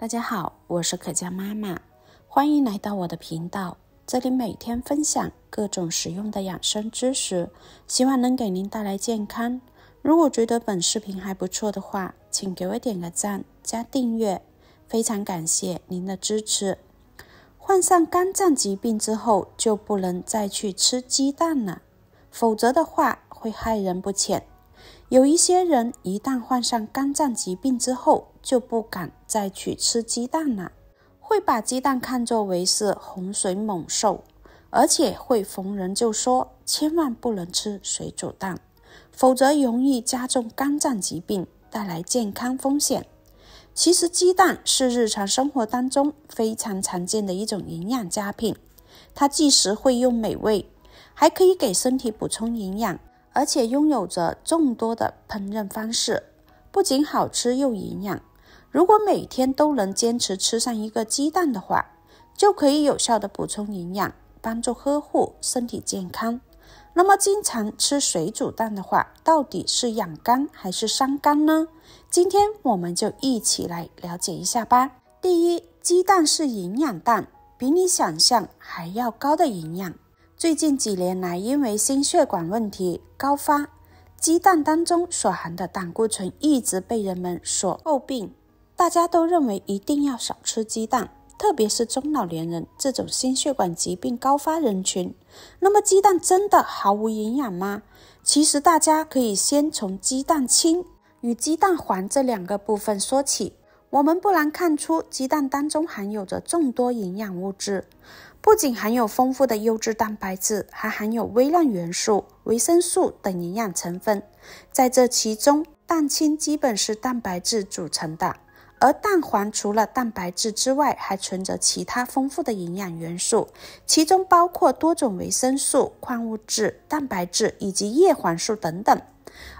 大家好，我是可嘉妈妈，欢迎来到我的频道。这里每天分享各种实用的养生知识，希望能给您带来健康。如果觉得本视频还不错的话，请给我点个赞加订阅，非常感谢您的支持。患上肝脏疾病之后，就不能再去吃鸡蛋了，否则的话会害人不浅。有一些人一旦患上肝脏疾病之后，就不敢再去吃鸡蛋了，会把鸡蛋看作为是洪水猛兽，而且会逢人就说千万不能吃水煮蛋，否则容易加重肝脏疾病，带来健康风险。其实鸡蛋是日常生活当中非常常见的一种营养佳品，它既实惠又美味，还可以给身体补充营养，而且拥有着众多的烹饪方式，不仅好吃又营养。如果每天都能坚持吃上一个鸡蛋的话，就可以有效的补充营养，帮助呵护身体健康。那么经常吃水煮蛋的话，到底是养肝还是伤肝呢？今天我们就一起来了解一下吧。第一，鸡蛋是营养蛋，比你想象还要高的营养。最近几年来，因为心血管问题高发，鸡蛋当中所含的胆固醇一直被人们所诟病。大家都认为一定要少吃鸡蛋，特别是中老年人这种心血管疾病高发人群。那么鸡蛋真的毫无营养吗？其实大家可以先从鸡蛋清与鸡蛋黄这两个部分说起。我们不难看出，鸡蛋当中含有着众多营养物质，不仅含有丰富的优质蛋白质，还含有微量元素、维生素等营养成分。在这其中，蛋清基本是蛋白质组成的。而蛋黄除了蛋白质之外，还存着其他丰富的营养元素，其中包括多种维生素、矿物质、蛋白质以及叶黄素等等。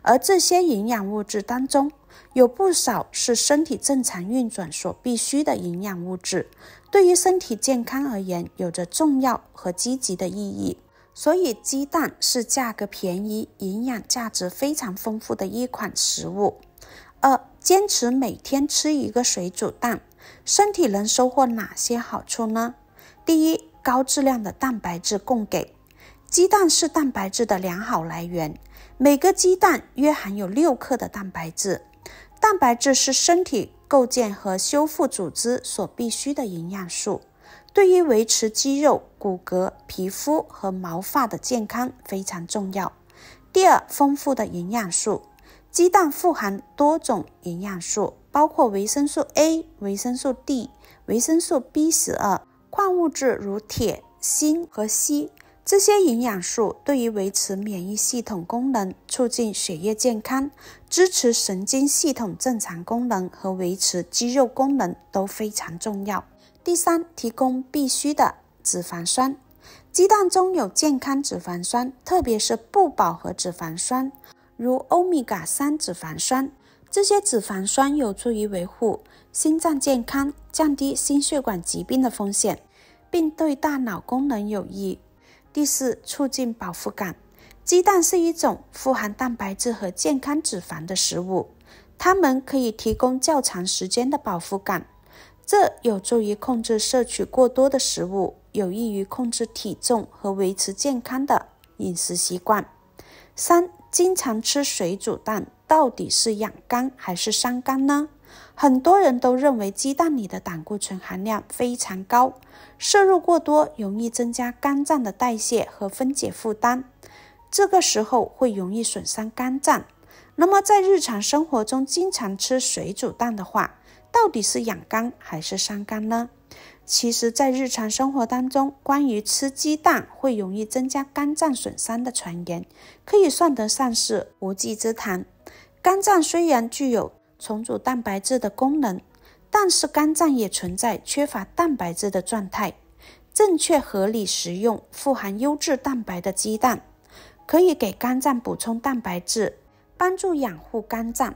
而这些营养物质当中，有不少是身体正常运转所必需的营养物质，对于身体健康而言，有着重要和积极的意义。所以，鸡蛋是价格便宜、营养价值非常丰富的一款食物。二、坚持每天吃一个水煮蛋，身体能收获哪些好处呢？第一，高质量的蛋白质供给。鸡蛋是蛋白质的良好来源，每个鸡蛋约含有六克的蛋白质。蛋白质是身体构建和修复组织所必需的营养素，对于维持肌肉、骨骼、皮肤和毛发的健康非常重要。第二，丰富的营养素。鸡蛋富含多种营养素，包括维生素 A、维生素 D、维生素 B 十二、矿物质如铁、锌和硒。这些营养素对于维持免疫系统功能、促进血液健康、支持神经系统正常功能和维持肌肉功能都非常重要。第三，提供必需的脂肪酸。鸡蛋中有健康脂肪酸，特别是不饱和脂肪酸。如欧米伽三脂肪酸，这些脂肪酸有助于维护心脏健康，降低心血管疾病的风险，并对大脑功能有益。第四，促进饱腹感。鸡蛋是一种富含蛋白质和健康脂肪的食物，它们可以提供较长时间的饱腹感，这有助于控制摄取过多的食物，有益于控制体重和维持健康的饮食习惯。三。经常吃水煮蛋，到底是养肝还是伤肝呢？很多人都认为鸡蛋里的胆固醇含量非常高，摄入过多容易增加肝脏的代谢和分解负担，这个时候会容易损伤肝脏。那么在日常生活中经常吃水煮蛋的话，到底是养肝还是伤肝呢？其实，在日常生活当中，关于吃鸡蛋会容易增加肝脏损伤的传言，可以算得上是无稽之谈。肝脏虽然具有重组蛋白质的功能，但是肝脏也存在缺乏蛋白质的状态。正确合理食用富含优质蛋白的鸡蛋，可以给肝脏补充蛋白质，帮助养护肝脏。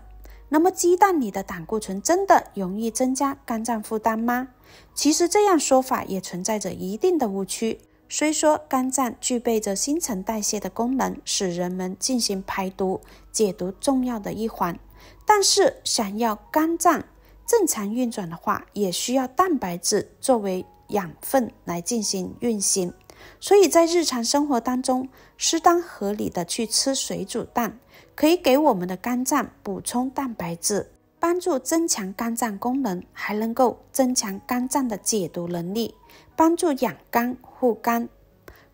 那么鸡蛋里的胆固醇真的容易增加肝脏负担吗？其实这样说法也存在着一定的误区。虽说肝脏具备着新陈代谢的功能，使人们进行排毒、解毒重要的一环，但是想要肝脏正常运转的话，也需要蛋白质作为养分来进行运行。所以在日常生活当中，适当合理的去吃水煮蛋。可以给我们的肝脏补充蛋白质，帮助增强肝脏功能，还能够增强肝脏的解毒能力，帮助养肝护肝。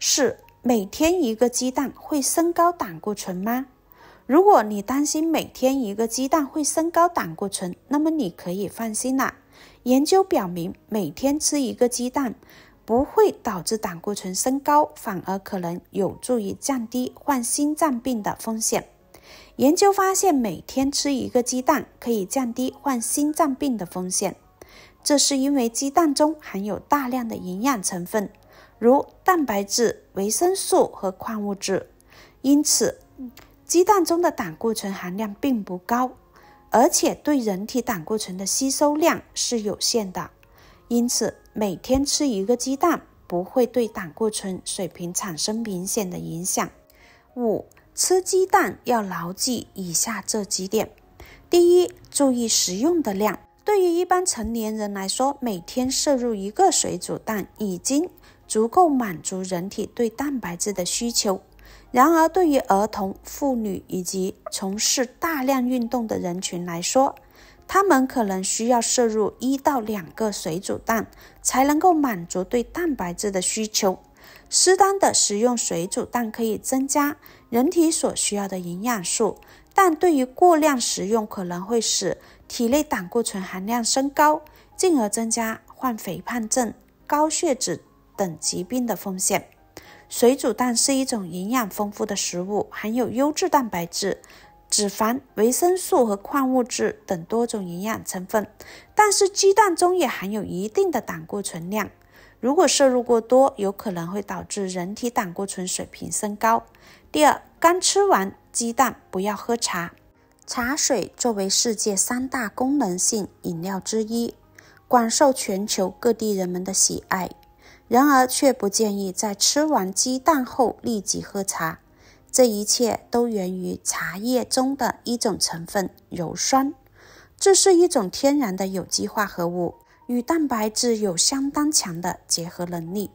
四，每天一个鸡蛋会升高胆固醇吗？如果你担心每天一个鸡蛋会升高胆固醇，那么你可以放心啦。研究表明，每天吃一个鸡蛋不会导致胆固醇升高，反而可能有助于降低患心脏病的风险。研究发现，每天吃一个鸡蛋可以降低患心脏病的风险。这是因为鸡蛋中含有大量的营养成分，如蛋白质、维生素和矿物质。因此，鸡蛋中的胆固醇含量并不高，而且对人体胆固醇的吸收量是有限的。因此，每天吃一个鸡蛋不会对胆固醇水平产生明显的影响。五。吃鸡蛋要牢记以下这几点：第一，注意食用的量。对于一般成年人来说，每天摄入一个水煮蛋已经足够满足人体对蛋白质的需求。然而，对于儿童、妇女以及从事大量运动的人群来说，他们可能需要摄入一到两个水煮蛋才能够满足对蛋白质的需求。适当的食用水煮蛋可以增加人体所需要的营养素，但对于过量食用可能会使体内胆固醇含量升高，进而增加患肥胖症、高血脂等疾病的风险。水煮蛋是一种营养丰富的食物，含有优质蛋白质、脂肪、维生素和矿物质等多种营养成分，但是鸡蛋中也含有一定的胆固醇量。如果摄入过多，有可能会导致人体胆固醇水平升高。第二，刚吃完鸡蛋不要喝茶。茶水作为世界三大功能性饮料之一，广受全球各地人们的喜爱。然而，却不建议在吃完鸡蛋后立即喝茶。这一切都源于茶叶中的一种成分——鞣酸。这是一种天然的有机化合物。与蛋白质有相当强的结合能力。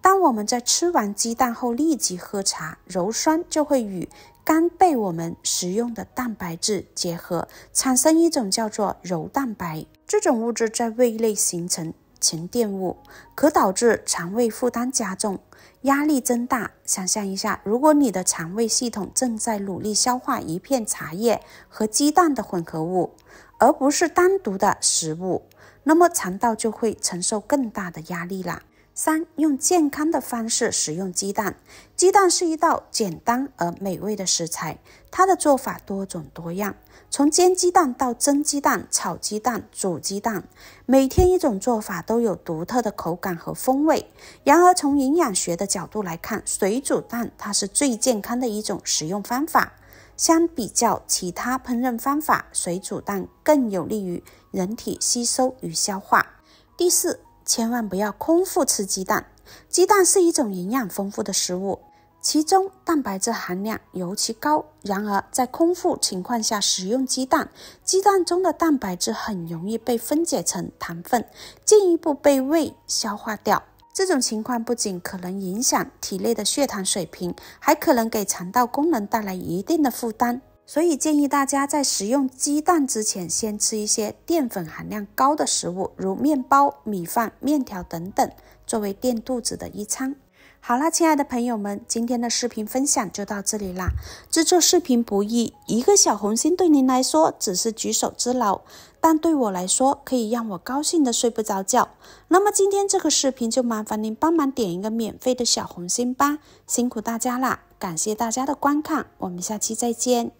当我们在吃完鸡蛋后立即喝茶，鞣酸就会与刚被我们食用的蛋白质结合，产生一种叫做鞣蛋白。这种物质在胃内形成沉淀物，可导致肠胃负担加重、压力增大。想象一下，如果你的肠胃系统正在努力消化一片茶叶和鸡蛋的混合物，而不是单独的食物。那么肠道就会承受更大的压力了。三、用健康的方式食用鸡蛋。鸡蛋是一道简单而美味的食材，它的做法多种多样，从煎鸡蛋到蒸鸡蛋、炒鸡蛋、煮鸡蛋，每天一种做法都有独特的口感和风味。然而，从营养学的角度来看，水煮蛋它是最健康的一种食用方法。相比较其他烹饪方法，水煮蛋更有利于。人体吸收与消化。第四，千万不要空腹吃鸡蛋。鸡蛋是一种营养丰富的食物，其中蛋白质含量尤其高。然而，在空腹情况下食用鸡蛋，鸡蛋中的蛋白质很容易被分解成糖分，进一步被胃消化掉。这种情况不仅可能影响体内的血糖水平，还可能给肠道功能带来一定的负担。所以建议大家在食用鸡蛋之前，先吃一些淀粉含量高的食物，如面包、米饭、面条等等，作为垫肚子的一餐。好了，亲爱的朋友们，今天的视频分享就到这里啦。制作视频不易，一个小红心对您来说只是举手之劳，但对我来说可以让我高兴的睡不着觉。那么今天这个视频就麻烦您帮忙点一个免费的小红心吧，辛苦大家了，感谢大家的观看，我们下期再见。